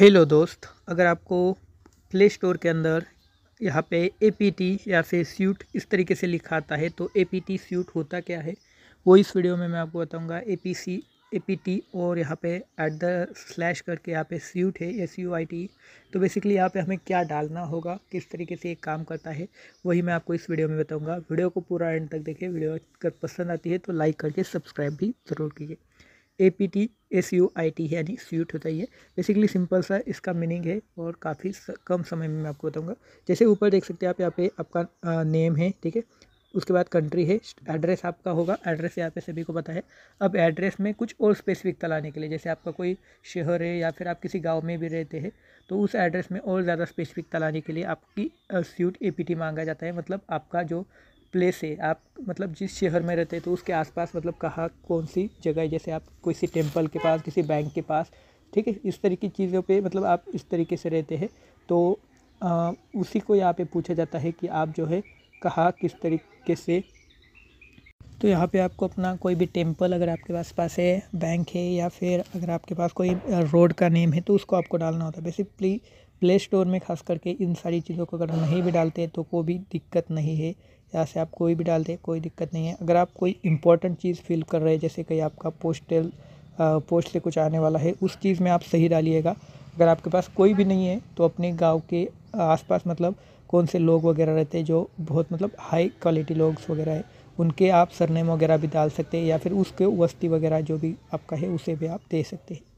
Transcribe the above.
hello दोस्त अगर आपको प्ले स्टोर के अंदर यहाँ पे ए पी टी या फिर स्यूट इस तरीके से लिखा आता है तो ए पी टी स्यूट होता क्या है वो इस वीडियो में मैं आपको बताऊंगा A P C A P T और यहाँ पे एट द स्लैश करके यहाँ पे स्यूट है एस यू आई टी तो बेसिकली यहाँ पे हमें क्या डालना होगा किस तरीके से ये काम करता है वही मैं आपको इस वीडियो में बताऊँगा वीडियो को पूरा एंड तक देखें वीडियो अगर पसंद आती है तो लाइक करके सब्सक्राइब भी ज़रूर कीजिए A P T S U I T है यानी स्यूट होता ही है बेसिकली सिंपल सा इसका मीनिंग है और काफ़ी कम समय में मैं आपको बताऊंगा जैसे ऊपर देख सकते हैं आप यहाँ पे आपका नेम है ठीक है उसके बाद कंट्री है एड्रेस आपका होगा एड्रेस यहाँ पे सभी को पता है अब एड्रेस में कुछ और स्पेसिफिक तलाने के लिए जैसे आपका कोई शहर है या फिर आप किसी गांव में भी रहते हैं तो उस एड्रेस में और ज़्यादा स्पेसिफिक तलाने के लिए आपकी स्यूट ए मांगा जाता है मतलब आपका जो प्लेस है आप मतलब जिस शहर में रहते हैं तो उसके आसपास मतलब कहाँ कौन सी जगह है जैसे आप किसी टेम्पल के पास किसी बैंक के पास ठीक है इस तरीके की चीज़ों पे मतलब आप इस तरीके से रहते हैं तो आ, उसी को यहाँ पे पूछा जाता है कि आप जो है कहाँ किस तरीके से तो यहाँ पे आपको अपना कोई भी टेम्पल अगर आपके पास पास है बैंक है या फिर अगर आपके पास कोई रोड का नेम है तो उसको आपको डालना होता है बेसिकली प्ले स्टोर में खास करके इन सारी चीज़ों को अगर नहीं भी डालते तो कोई भी दिक्कत नहीं है यहाँ से आप कोई भी डालते कोई दिक्कत नहीं है अगर आप कोई इंपॉर्टेंट चीज़ फिल कर रहे हैं जैसे कहीं आपका पोस्टल पोस्ट से कुछ आने वाला है उस चीज़ में आप सही डालिएगा अगर आपके पास कोई भी नहीं है तो अपने गांव के आसपास मतलब कौन से लोग वगैरह रहते हैं जो बहुत मतलब हाई क्वालिटी लोग वगैरह है उनके आप सरनेम वगैरह भी डाल सकते हैं या फिर उसके वस्ती वगैरह जो भी आपका है उसे भी आप दे सकते हैं